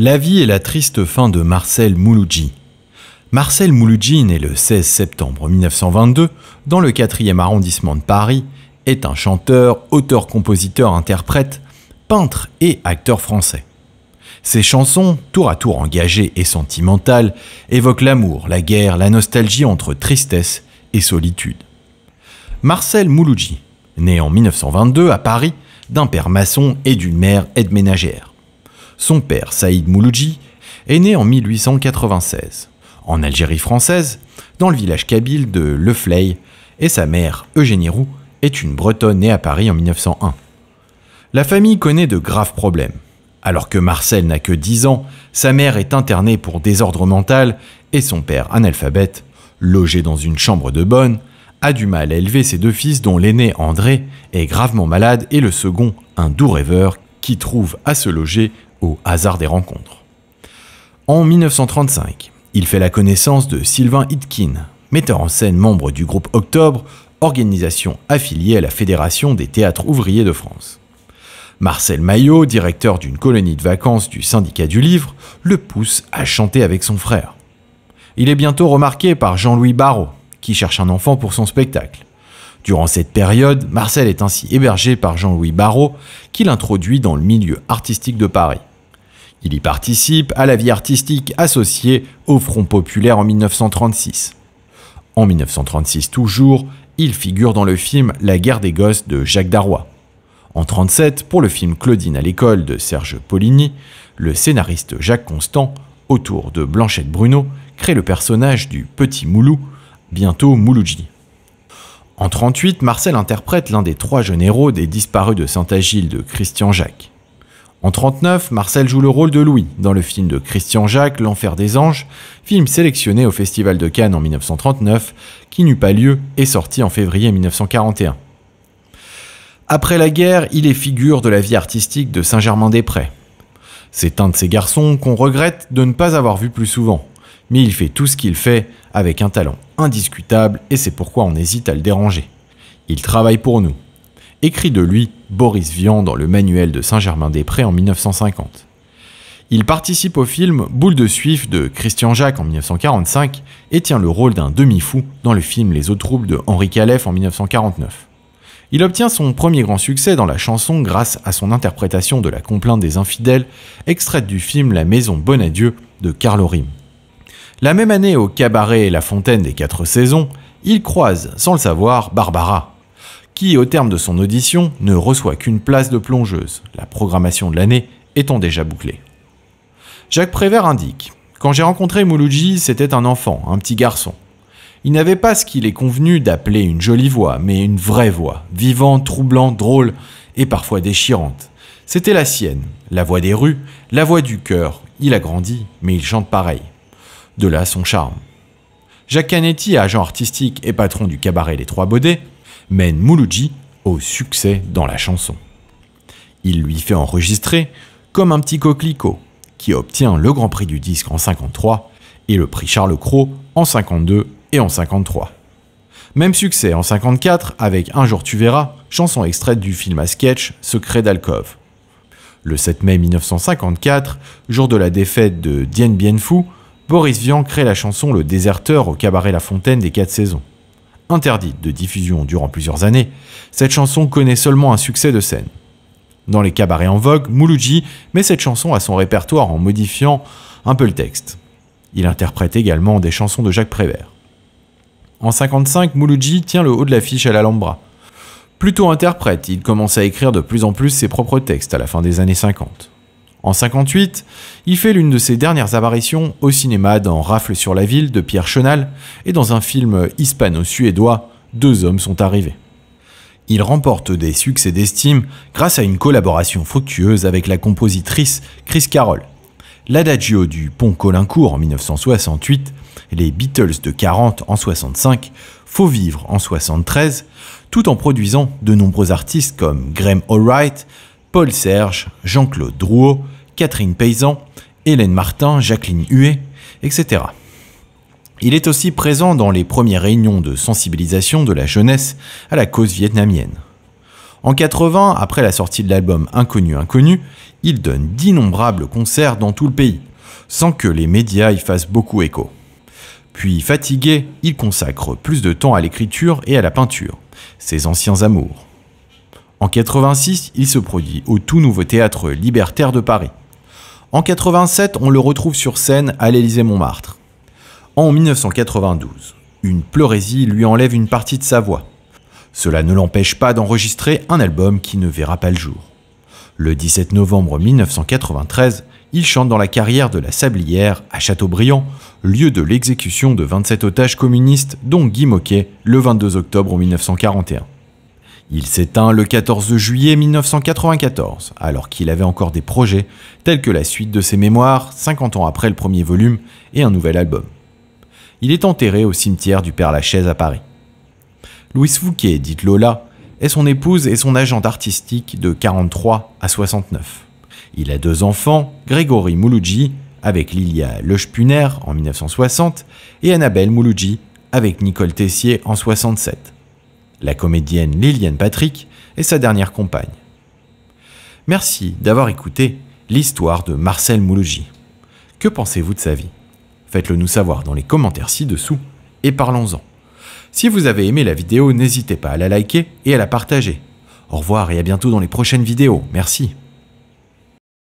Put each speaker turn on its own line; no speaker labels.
La vie et la triste fin de Marcel Mouloudji. Marcel Mouloudji, né le 16 septembre 1922 dans le 4e arrondissement de Paris, est un chanteur, auteur, compositeur, interprète, peintre et acteur français. Ses chansons, tour à tour engagées et sentimentales, évoquent l'amour, la guerre, la nostalgie entre tristesse et solitude. Marcel Mouloudji, né en 1922 à Paris, d'un père maçon et d'une mère aide-ménagère. Son père, Saïd Mouloudji, est né en 1896, en Algérie française, dans le village kabyle de Le et sa mère, Eugénie Roux, est une Bretonne née à Paris en 1901. La famille connaît de graves problèmes. Alors que Marcel n'a que 10 ans, sa mère est internée pour désordre mental et son père, analphabète, logé dans une chambre de bonne, a du mal à élever ses deux fils dont l'aîné André est gravement malade et le second, un doux rêveur, qui trouve à se loger au hasard des rencontres. En 1935, il fait la connaissance de Sylvain Hitkin, metteur en scène membre du groupe Octobre, organisation affiliée à la Fédération des théâtres ouvriers de France. Marcel Maillot, directeur d'une colonie de vacances du syndicat du livre, le pousse à chanter avec son frère. Il est bientôt remarqué par Jean-Louis Barrault, qui cherche un enfant pour son spectacle. Durant cette période, Marcel est ainsi hébergé par Jean-Louis Barrault, qui l'introduit dans le milieu artistique de Paris. Il y participe à la vie artistique associée au Front populaire en 1936. En 1936 toujours, il figure dans le film La guerre des gosses de Jacques Darrois. En 1937, pour le film Claudine à l'école de Serge Poligny, le scénariste Jacques Constant, autour de Blanchette Bruno, crée le personnage du petit Moulou, bientôt Mouloudji. En 1938, Marcel interprète l'un des trois jeunes héros des disparus de Saint-Agile de Christian Jacques. En 1939, Marcel joue le rôle de Louis dans le film de Christian Jacques L'Enfer des Anges, film sélectionné au Festival de Cannes en 1939, qui n'eut pas lieu et sorti en février 1941. Après la guerre, il est figure de la vie artistique de Saint-Germain-des-Prés. C'est un de ces garçons qu'on regrette de ne pas avoir vu plus souvent, mais il fait tout ce qu'il fait avec un talent indiscutable et c'est pourquoi on hésite à le déranger. Il travaille pour nous, écrit de lui Boris Vian dans le manuel de Saint-Germain-des-Prés en 1950. Il participe au film Boule de Suif de Christian Jacques en 1945 et tient le rôle d'un demi-fou dans le film Les eaux troubles de Henri Calef en 1949. Il obtient son premier grand succès dans la chanson grâce à son interprétation de la complainte des infidèles, extraite du film La Maison Bonadieu de Carlo Rim. La même année, au cabaret La Fontaine des Quatre Saisons, il croise, sans le savoir, Barbara, qui, au terme de son audition, ne reçoit qu'une place de plongeuse, la programmation de l'année étant déjà bouclée. Jacques Prévert indique Quand j'ai rencontré Mouloudji, c'était un enfant, un petit garçon. Il n'avait pas ce qu'il est convenu d'appeler une jolie voix, mais une vraie voix, vivante, troublante, drôle et parfois déchirante. C'était la sienne, la voix des rues, la voix du cœur. Il a grandi, mais il chante pareil. De là son charme. Jacques Canetti, agent artistique et patron du cabaret Les Trois Baudets, mène Mouloudji au succès dans la chanson. Il lui fait enregistrer comme un petit coquelicot, qui obtient le Grand Prix du disque en 53 et le Prix Charles Cros en 52 et en 53. Même succès en 54 avec Un jour tu verras, chanson extraite du film à sketch Secret d'alcove. Le 7 mai 1954, jour de la défaite de Dien Bien Phu, Boris Vian crée la chanson Le Déserteur au cabaret La Fontaine des Quatre Saisons interdite de diffusion durant plusieurs années, cette chanson connaît seulement un succès de scène. Dans les cabarets en vogue, Mouloudji met cette chanson à son répertoire en modifiant un peu le texte. Il interprète également des chansons de Jacques Prévert. En 1955, Mouloudji tient le haut de l'affiche à l'Alhambra. Plutôt interprète, il commence à écrire de plus en plus ses propres textes à la fin des années 50. En 1958, il fait l'une de ses dernières apparitions au cinéma dans Raffle sur la ville de Pierre Chenal et dans un film hispano-suédois, Deux hommes sont arrivés. Il remporte des succès d'estime grâce à une collaboration fructueuse avec la compositrice Chris Carroll. L'adagio du pont Colincourt en 1968, les Beatles de 40 en 65, Faut vivre en 73, tout en produisant de nombreux artistes comme Graham Allwright, Paul Serge, Jean-Claude Drouot, Catherine Paysan, Hélène Martin, Jacqueline Huet, etc. Il est aussi présent dans les premières réunions de sensibilisation de la jeunesse à la cause vietnamienne. En 80, après la sortie de l'album Inconnu Inconnu, il donne d'innombrables concerts dans tout le pays, sans que les médias y fassent beaucoup écho. Puis fatigué, il consacre plus de temps à l'écriture et à la peinture, ses anciens amours. En 86, il se produit au tout nouveau théâtre libertaire de Paris. En 87, on le retrouve sur scène à l'Élysée-Montmartre. En 1992, une pleurésie lui enlève une partie de sa voix. Cela ne l'empêche pas d'enregistrer un album qui ne verra pas le jour. Le 17 novembre 1993, il chante dans la carrière de la Sablière à Châteaubriand, lieu de l'exécution de 27 otages communistes dont Guy Moquet le 22 octobre 1941. Il s'éteint le 14 juillet 1994, alors qu'il avait encore des projets, tels que la suite de ses mémoires, 50 ans après le premier volume, et un nouvel album. Il est enterré au cimetière du Père Lachaise à Paris. Louis Fouquet, dite Lola, est son épouse et son agent artistique de 43 à 69. Il a deux enfants, Grégory Mouloudji, avec Lilia Lechpuner en 1960, et Annabelle Mouloudji, avec Nicole Tessier en 67 la comédienne Liliane Patrick et sa dernière compagne. Merci d'avoir écouté l'histoire de Marcel Moulogy. Que pensez-vous de sa vie Faites-le nous savoir dans les commentaires ci-dessous et parlons-en. Si vous avez aimé la vidéo, n'hésitez pas à la liker et à la partager. Au revoir et à bientôt dans les prochaines vidéos. Merci.